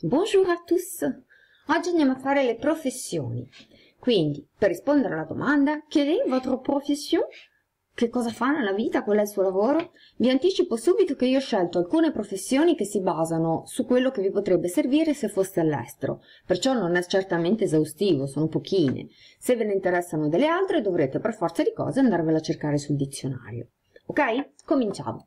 Buongiorno a tutti! Oggi andiamo a fare le professioni. Quindi, per rispondere alla domanda, quelle è la vostra profession? Che cosa fa nella vita? Qual è il suo lavoro? Vi anticipo subito che io ho scelto alcune professioni che si basano su quello che vi potrebbe servire se foste all'estero, perciò non è certamente esaustivo, sono pochine. Se ve ne interessano delle altre dovrete per forza di cose andarvela a cercare sul dizionario. Ok? Cominciamo.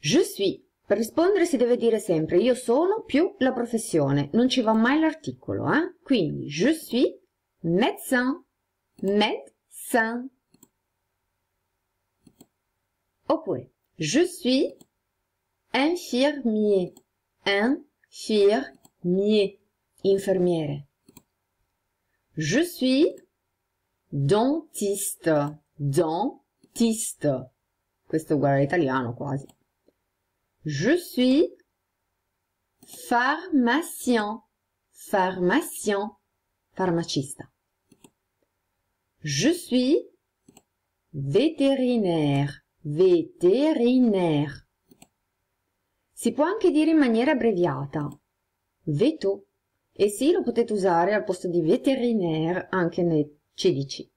Je suis per rispondere si deve dire sempre io sono più la professione, non ci va mai l'articolo, eh? Quindi je suis médecin, médecin. Oppure je suis infirmier, infirmier, infermiere. Je suis dentiste, dentiste. Questo è uguale all'italiano quasi. Je suis pharmacien, pharmacien, pharmacista. Je suis vétérinaire, vétérinaire. Si può anche dire in manière abbreviata, veto, Et si, vous pouvez l'utiliser au posto de vétérinaire anche nei CDC.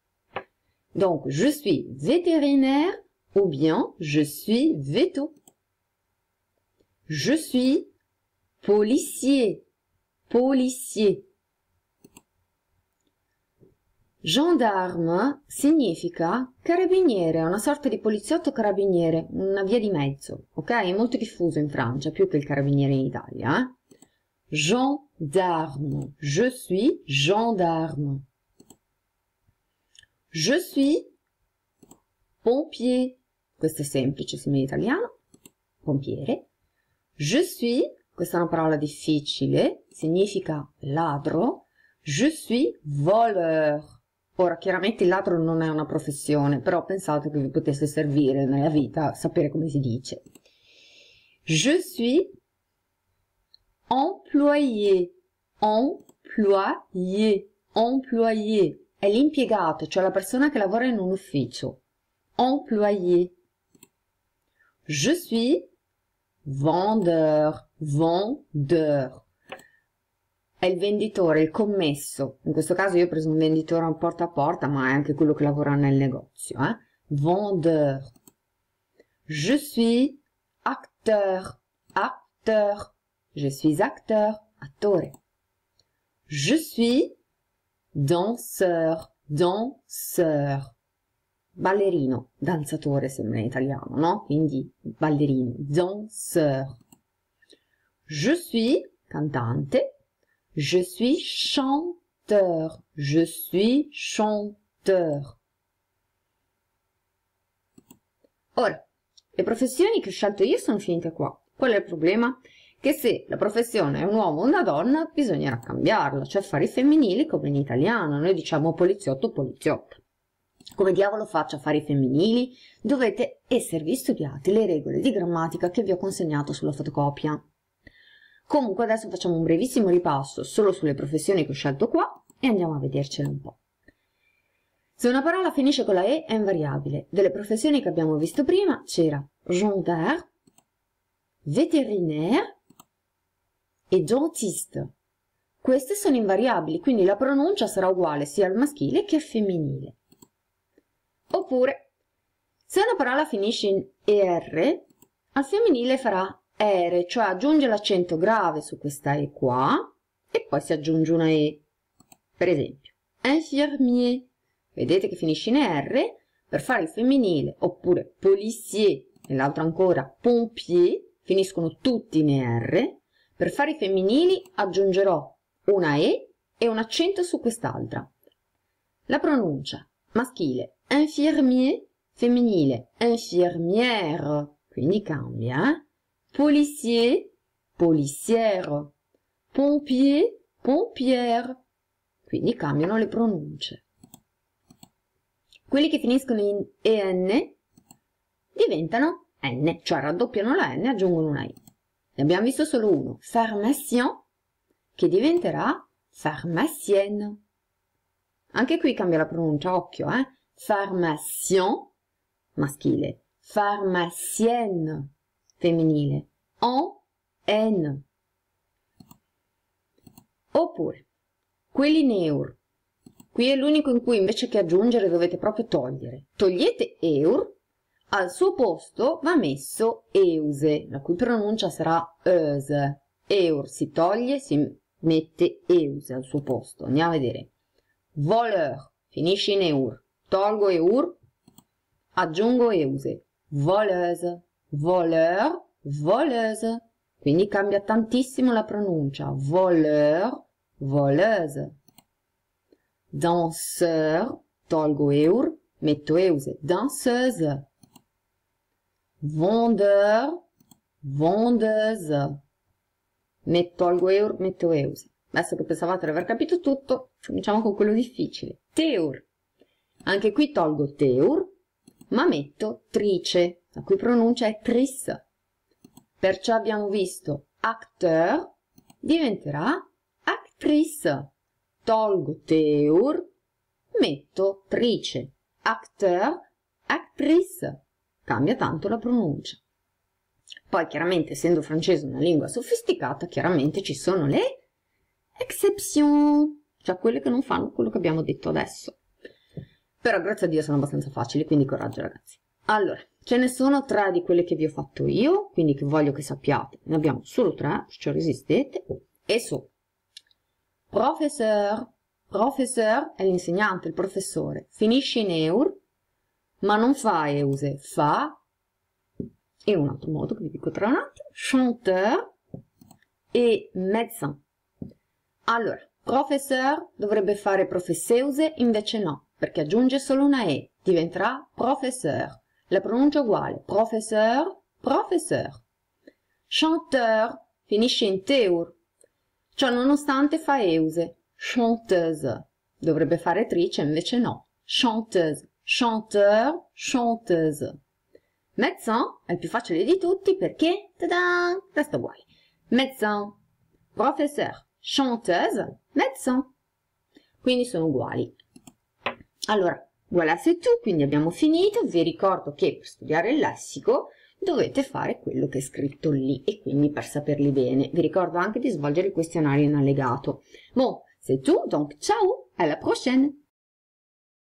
Donc, je suis vétérinaire ou bien je suis veto. Je suis policier, policier. Gendarme significa carabiniere, una sorta di poliziotto carabiniere, una via di mezzo, ok? È molto diffuso in Francia, più che il carabiniere in Italia. Eh? Gendarme, je suis gendarme. Je suis pompier, questo è semplice, simile italiano, pompiere. Je suis, questa è una parola difficile, significa ladro. Je suis voleur. Ora, chiaramente il ladro non è una professione, però pensate che vi potesse servire nella vita sapere come si dice. Je suis employé, employé, employé. È l'impiegato, cioè la persona che lavora in un ufficio. Employé. Je suis vendeur, vendeur. È il venditore, il commesso. In questo caso io ho preso un venditore a porta a porta, ma è anche quello che lavora nel negozio. Eh? Vendeur. Je suis acteur. Acteur. Je suis acteur. Attore. Je suis danseur. Danseur. ballerino, danzatore sembra in italiano, no? Quindi ballerino, danseur. Je suis cantante, je suis chanteur, je suis chanteur. Ora, le professioni che ho scelto io sono finite qua. Qual è il problema? Che se la professione è un uomo o una donna, bisognerà cambiarla, cioè fare i femminili come in italiano. Noi diciamo poliziotto, o poliziotta come diavolo faccio a fare i femminili, dovete esservi studiati le regole di grammatica che vi ho consegnato sulla fotocopia. Comunque adesso facciamo un brevissimo ripasso solo sulle professioni che ho scelto qua e andiamo a vedercele un po'. Se una parola finisce con la E è invariabile. Delle professioni che abbiamo visto prima c'era gendarme, veterinaire e dentiste. Queste sono invariabili, quindi la pronuncia sarà uguale sia al maschile che al femminile. Oppure, se una parola finisce in ER, al femminile farà ERE, cioè aggiunge l'accento grave su questa E qua e poi si aggiunge una E. Per esempio, infirmier, vedete che finisce in R per fare il femminile, oppure policier, nell'altro ancora pompier, finiscono tutti in R. Per fare i femminili aggiungerò una E e un accento su quest'altra. La pronuncia maschile infirmier femminile, infirmière, quindi cambia. Policier, policiero. Pompier, pompiere. Quindi cambiano le pronunce. Quelli che finiscono in EN diventano N, cioè raddoppiano la N e aggiungono una I. Ne abbiamo visto solo uno, pharmacien, che diventerà pharmacienne. Anche qui cambia la pronuncia, occhio, eh? pharmacien maschile pharmacienne femminile en en oppure quelli neur, qui è l'unico in cui invece che aggiungere dovete proprio togliere togliete eur al suo posto va messo euse la cui pronuncia sarà euse eur si toglie si mette euse al suo posto andiamo a vedere voleur finisce in eur tolgo e ur, aggiungo euse, voleuse, voleur, voleuse. Quindi cambia tantissimo la pronuncia, voleur, voleuse. Danseur, tolgo eur, metto euse, danseuse. Vendeur, vendeuse. Metto, tolgo eur, metto euse. Adesso che pensavate di aver capito tutto, cominciamo con quello difficile. Teur, anche qui tolgo teur, ma metto trice, la cui pronuncia è tris. Perciò abbiamo visto acteur diventerà actrice. Tolgo teur, metto trice. Acteur, actrice. Cambia tanto la pronuncia. Poi chiaramente, essendo francese una lingua sofisticata, chiaramente ci sono le exception, cioè quelle che non fanno quello che abbiamo detto adesso però grazie a Dio sono abbastanza facili, quindi coraggio ragazzi. Allora, ce ne sono tre di quelle che vi ho fatto io, quindi che voglio che sappiate. Ne abbiamo solo tre, ci resistete. E so, professor, professor è l'insegnante, il professore, finisce in eur, ma non fa euse, fa, e un altro modo che vi dico tra un attimo, chanteur e médecin. Allora, professor dovrebbe fare professeuse, invece no perché aggiunge solo una e diventerà professeur la pronuncia uguale professeur professeur chanteur finisce in teur ciò nonostante fa euse chanteuse dovrebbe fare trice invece no chanteuse chanteur chanteuse médecin è il più facile di tutti perché ta-da, resta uguale médecin professeur chanteuse médecin quindi sono uguali allora, voilà c'est tout, quindi abbiamo finito, vi ricordo che per studiare il lessico dovete fare quello che è scritto lì e quindi per saperli bene. Vi ricordo anche di svolgere il questionario in allegato. Bon, c'est tout, donc ciao, alla prochaine!